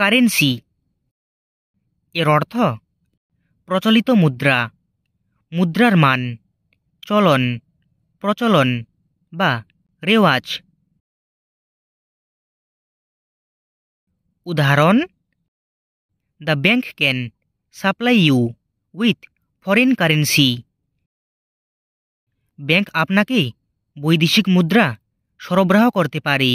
currency এর অর্থ প্রচলিত মুদ্রা মুদ্রার মান চলন প্রচলন বা রেওয়াজ উদাহরণ the bank can supply you with foreign currency bank আপনাকে বৈদেশিক মুদ্রা সরবরাহ করতে পারে